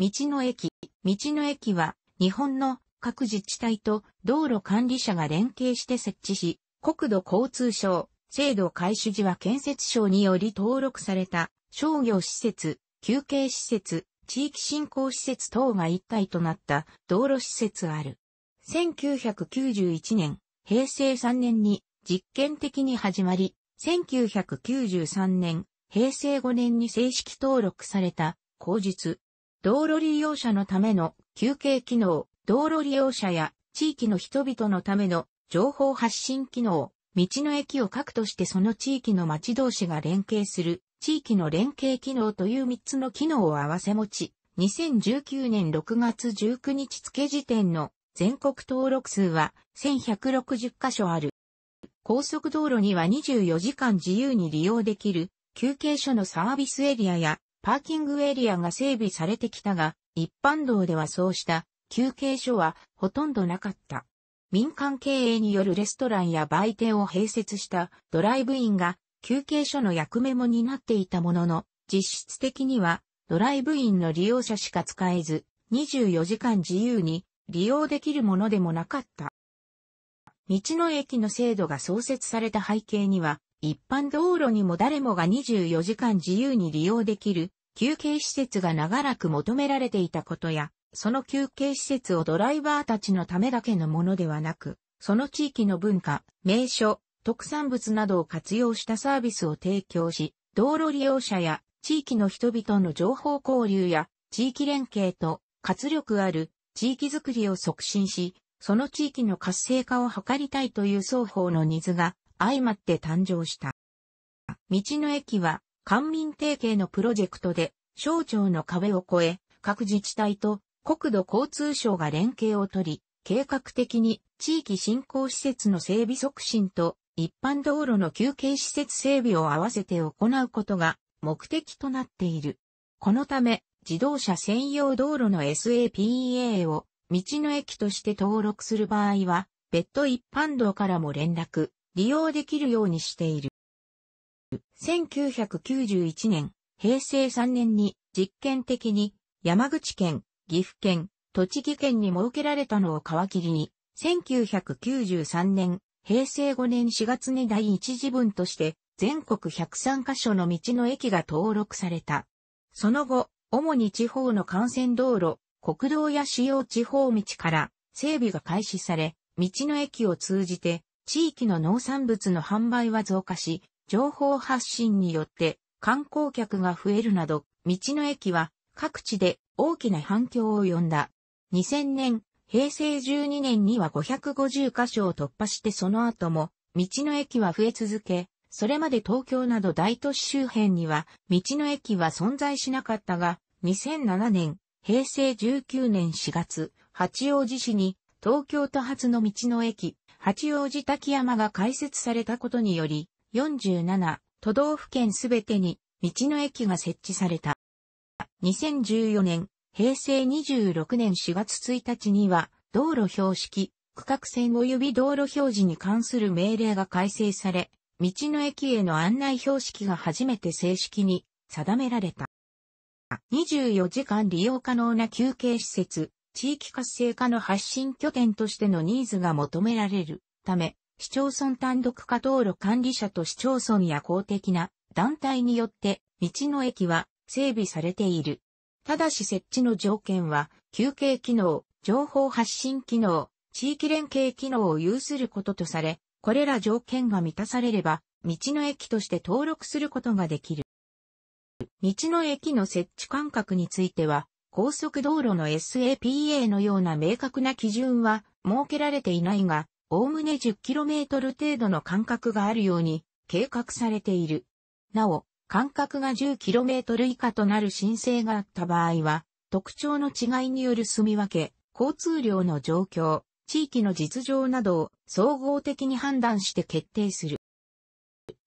道の駅。道の駅は、日本の各自治体と道路管理者が連携して設置し、国土交通省、制度開始時は建設省により登録された商業施設、休憩施設、地域振興施設等が一体となった道路施設ある。1991年、平成3年に実験的に始まり、1993年、平成5年に正式登録された、口述、道路利用者のための休憩機能、道路利用者や地域の人々のための情報発信機能、道の駅を核としてその地域の町同士が連携する地域の連携機能という3つの機能を合わせ持ち、2019年6月19日付時点の全国登録数は1160カ所ある。高速道路には24時間自由に利用できる休憩所のサービスエリアやパーキングエリアが整備されてきたが、一般道ではそうした休憩所はほとんどなかった。民間経営によるレストランや売店を併設したドライブインが休憩所の役目も担っていたものの、実質的にはドライブインの利用者しか使えず、24時間自由に利用できるものでもなかった。道の駅の制度が創設された背景には、一般道路にも誰もが24時間自由に利用できる休憩施設が長らく求められていたことや、その休憩施設をドライバーたちのためだけのものではなく、その地域の文化、名所、特産物などを活用したサービスを提供し、道路利用者や地域の人々の情報交流や地域連携と活力ある地域づくりを促進し、その地域の活性化を図りたいという双方のニーズが相まって誕生した。道の駅は官民提携のプロジェクトで省庁の壁を越え、各自治体と国土交通省が連携を取り、計画的に地域振興施設の整備促進と一般道路の休憩施設整備を合わせて行うことが目的となっている。このため自動車専用道路の SAPEA を道の駅として登録する場合は別途一般道からも連絡、利用できるようにしている。1991年、平成3年に実験的に山口県、岐阜県、栃木県に設けられたのを皮切りに、1993年、平成5年4月に第1次分として全国103カ所の道の駅が登録された。その後、主に地方の幹線道路、国道や主要地方道から整備が開始され、道の駅を通じて地域の農産物の販売は増加し、情報発信によって観光客が増えるなど、道の駅は各地で大きな反響を呼んだ。2000年、平成12年には550箇所を突破してその後も、道の駅は増え続け、それまで東京など大都市周辺には、道の駅は存在しなかったが、2007年、平成19年4月、八王子市に、東京都発の道の駅、八王子滝山が開設されたことにより、47都道府県すべてに道の駅が設置された。2014年、平成26年4月1日には、道路標識、区画線及び道路表示に関する命令が改正され、道の駅への案内標識が初めて正式に定められた。24時間利用可能な休憩施設、地域活性化の発信拠点としてのニーズが求められるため、市町村単独化道路管理者と市町村や公的な団体によって道の駅は整備されている。ただし設置の条件は休憩機能、情報発信機能、地域連携機能を有することとされ、これら条件が満たされれば、道の駅として登録することができる。道の駅の設置間隔については、高速道路の SAPA のような明確な基準は設けられていないが、おおむね 10km 程度の間隔があるように計画されている。なお、間隔が 10km 以下となる申請があった場合は、特徴の違いによる住み分け、交通量の状況、地域の実情などを総合的に判断して決定する。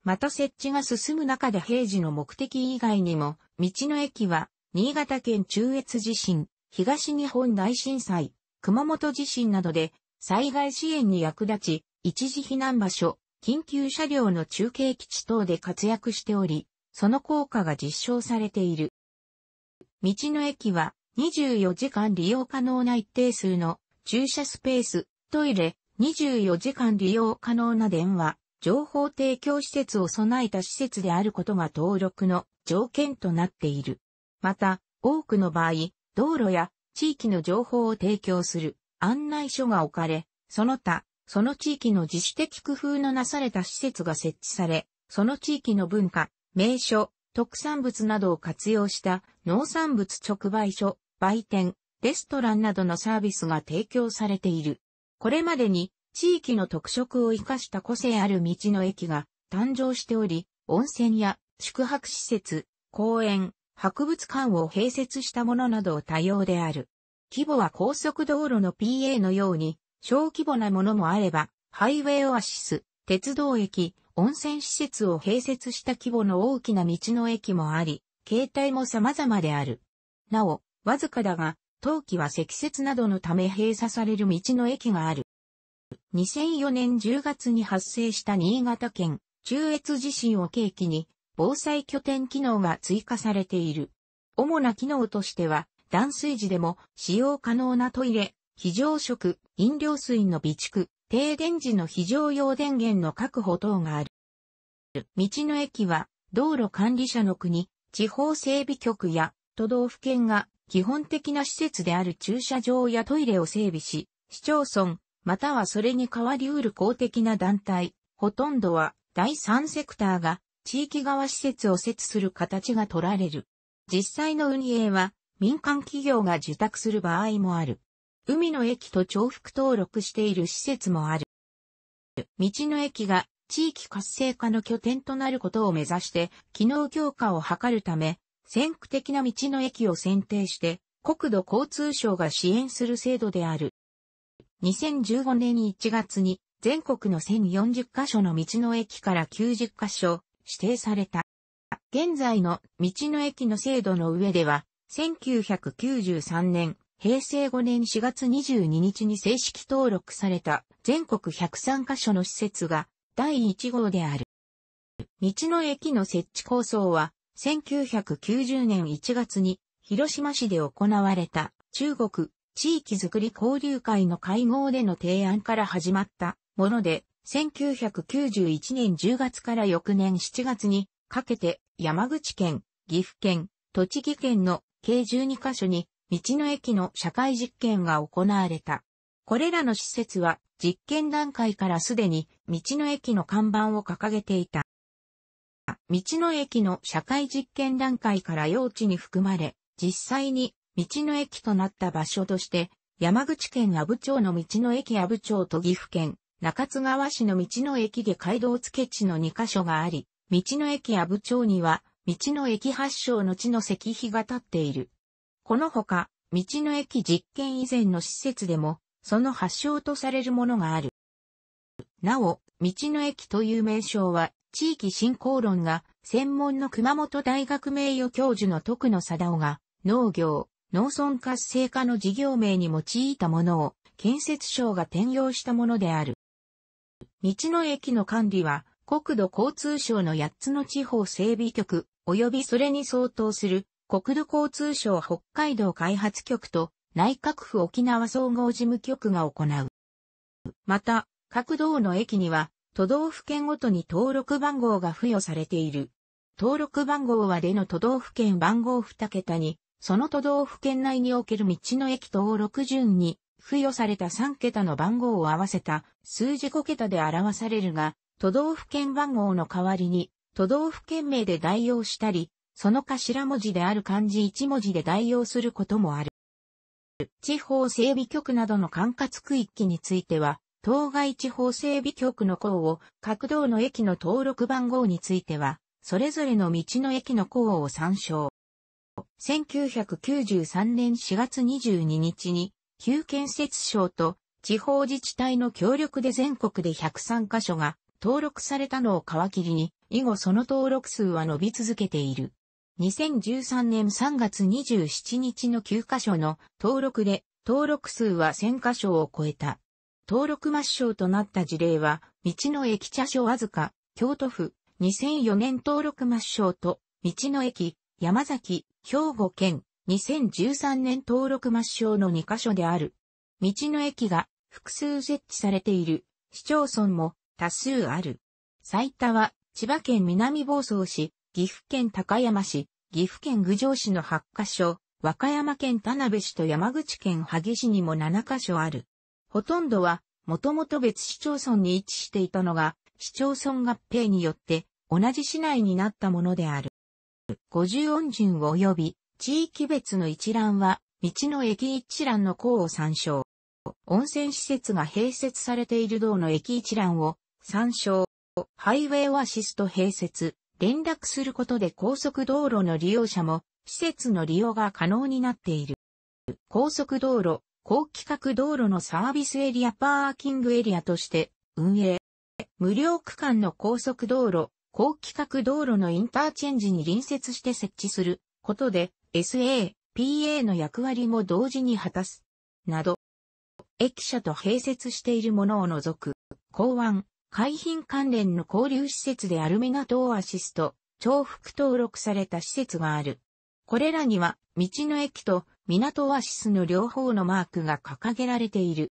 また設置が進む中で平時の目的以外にも、道の駅は新潟県中越地震、東日本大震災、熊本地震などで災害支援に役立ち、一時避難場所、緊急車両の中継基地等で活躍しており、その効果が実証されている。道の駅は24時間利用可能な一定数の駐車スペース、トイレ、24時間利用可能な電話、情報提供施設を備えた施設であることが登録の条件となっている。また、多くの場合、道路や地域の情報を提供する案内所が置かれ、その他、その地域の自主的工夫のなされた施設が設置され、その地域の文化、名所、特産物などを活用した農産物直売所、売店、レストランなどのサービスが提供されている。これまでに地域の特色を生かした個性ある道の駅が誕生しており、温泉や宿泊施設、公園、博物館を併設したものなど多様である。規模は高速道路の PA のように、小規模なものもあれば、ハイウェイオアシス、鉄道駅、温泉施設を併設した規模の大きな道の駅もあり、形態も様々である。なお、わずかだが、冬季は積雪などのため閉鎖される道の駅がある。2004年10月に発生した新潟県中越地震を契機に防災拠点機能が追加されている。主な機能としては、断水時でも使用可能なトイレ、非常食、飲料水の備蓄、停電時の非常用電源の確保等がある。道の駅は、道路管理者の国、地方整備局や都道府県が基本的な施設である駐車場やトイレを整備し、市町村、またはそれに代わり得る公的な団体、ほとんどは第三セクターが地域側施設を設する形が取られる。実際の運営は民間企業が受託する場合もある。海の駅と重複登録している施設もある。道の駅が地域活性化の拠点となることを目指して機能強化を図るため、先駆的な道の駅を選定して国土交通省が支援する制度である。2015年1月に全国の1040カ所の道の駅から90カ所、指定された。現在の道の駅の制度の上では、1993年、平成5年4月22日に正式登録された全国103カ所の施設が第1号である。道の駅の設置構想は、1990年1月に広島市で行われた中国地域づくり交流会の会合での提案から始まったもので、1991年10月から翌年7月にかけて山口県、岐阜県、栃木県の計12カ所に道の駅の社会実験が行われた。これらの施設は実験段階からすでに道の駅の看板を掲げていた。道の駅の社会実験段階から用地に含まれ、実際に道の駅となった場所として、山口県阿武町の道の駅阿武町と岐阜県、中津川市の道の駅で街道付地の2カ所があり、道の駅阿武町には、道の駅発祥の地の石碑が立っている。このほか、道の駅実験以前の施設でも、その発祥とされるものがある。なお、道の駅という名称は、地域振興論が、専門の熊本大学名誉教授の徳野貞夫が、農業、農村活性化の事業名に用いたものを、建設省が転用したものである。道の駅の管理は、国土交通省の8つの地方整備局、及びそれに相当する、国土交通省北海道開発局と、内閣府沖縄総合事務局が行う。また、各道の駅には、都道府県ごとに登録番号が付与されている。登録番号はでの都道府県番号2桁に、その都道府県内における道の駅登録順に付与された3桁の番号を合わせた数字5桁で表されるが、都道府県番号の代わりに、都道府県名で代用したり、その頭文字である漢字1文字で代用することもある。地方整備局などの管轄区域については、当該地方整備局の項を、各道の駅の登録番号については、それぞれの道の駅の項を参照。1993年4月22日に、旧建設省と地方自治体の協力で全国で103カ所が登録されたのを皮切りに、以後その登録数は伸び続けている。2013年3月27日の9カ所の登録で、登録数は1000カ所を超えた。登録抹消となった事例は、道の駅茶所わずか、京都府、2004年登録抹消と、道の駅、山崎、兵庫県、2013年登録抹消の2カ所である。道の駅が複数設置されている市町村も多数ある。最多は千葉県南房総市、岐阜県高山市、岐阜県郡上市の8カ所、和歌山県田辺市と山口県萩市にも7カ所ある。ほとんどはもともと別市町村に位置していたのが市町村合併によって同じ市内になったものである。50音順及び地域別の一覧は、道の駅一覧の項を参照。温泉施設が併設されている道の駅一覧を参照。ハイウェイオアシスト併設、連絡することで高速道路の利用者も、施設の利用が可能になっている。高速道路、高規格道路のサービスエリアパーキングエリアとして運営。無料区間の高速道路、高規格道路のインターチェンジに隣接して設置することで SA、PA の役割も同時に果たす。など。駅舎と併設しているものを除く、港湾、海浜関連の交流施設である港島アシスト、重複登録された施設がある。これらには、道の駅と港オアシスの両方のマークが掲げられている。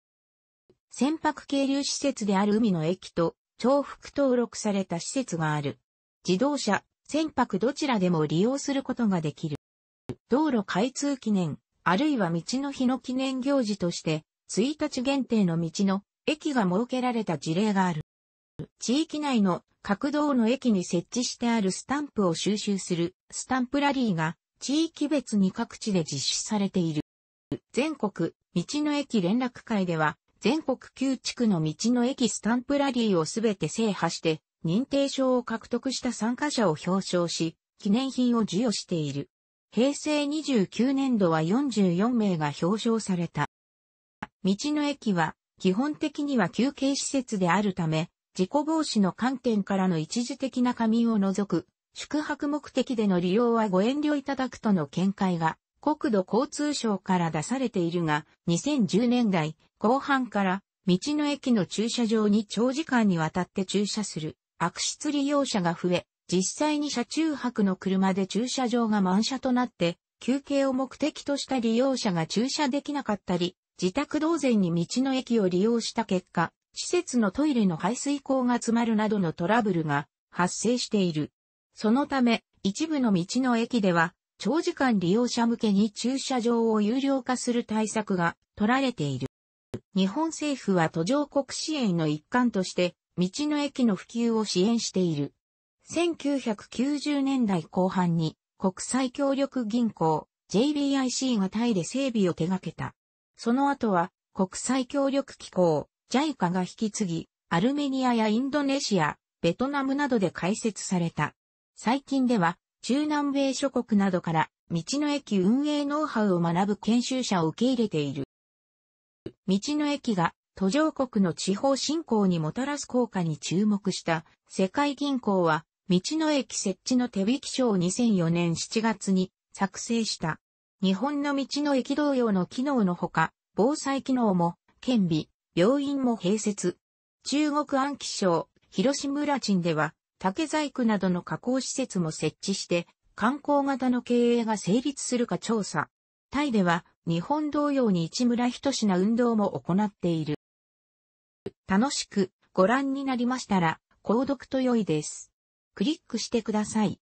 船舶係留施設である海の駅と重複登録された施設がある。自動車、船舶どちらでも利用することができる。道路開通記念、あるいは道の日の記念行事として、1日限定の道の駅が設けられた事例がある。地域内の各道の駅に設置してあるスタンプを収集するスタンプラリーが地域別に各地で実施されている。全国道の駅連絡会では全国9地区の道の駅スタンプラリーをすべて制覇して認定証を獲得した参加者を表彰し記念品を授与している。平成29年度は44名が表彰された。道の駅は、基本的には休憩施設であるため、事故防止の観点からの一時的な仮眠を除く、宿泊目的での利用はご遠慮いただくとの見解が、国土交通省から出されているが、2010年代後半から道の駅の駐車場に長時間にわたって駐車する悪質利用者が増え、実際に車中泊の車で駐車場が満車となって、休憩を目的とした利用者が駐車できなかったり、自宅同然に道の駅を利用した結果、施設のトイレの排水口が詰まるなどのトラブルが発生している。そのため、一部の道の駅では、長時間利用者向けに駐車場を有料化する対策が取られている。日本政府は途上国支援の一環として、道の駅の普及を支援している。1990年代後半に国際協力銀行 JBIC がタイで整備を手掛けた。その後は国際協力機構 JICA が引き継ぎ、アルメニアやインドネシア、ベトナムなどで開設された。最近では中南米諸国などから道の駅運営ノウハウを学ぶ研修者を受け入れている。道の駅が途上国の地方振興にもたらす効果に注目した世界銀行は道の駅設置の手引き書を2004年7月に作成した。日本の道の駅同様の機能のほか、防災機能も、県備、病院も併設。中国安徽省、広島村鎮では、竹細工などの加工施設も設置して、観光型の経営が成立するか調査。タイでは、日本同様に市村一品運動も行っている。楽しくご覧になりましたら、購読と良いです。クリックしてください。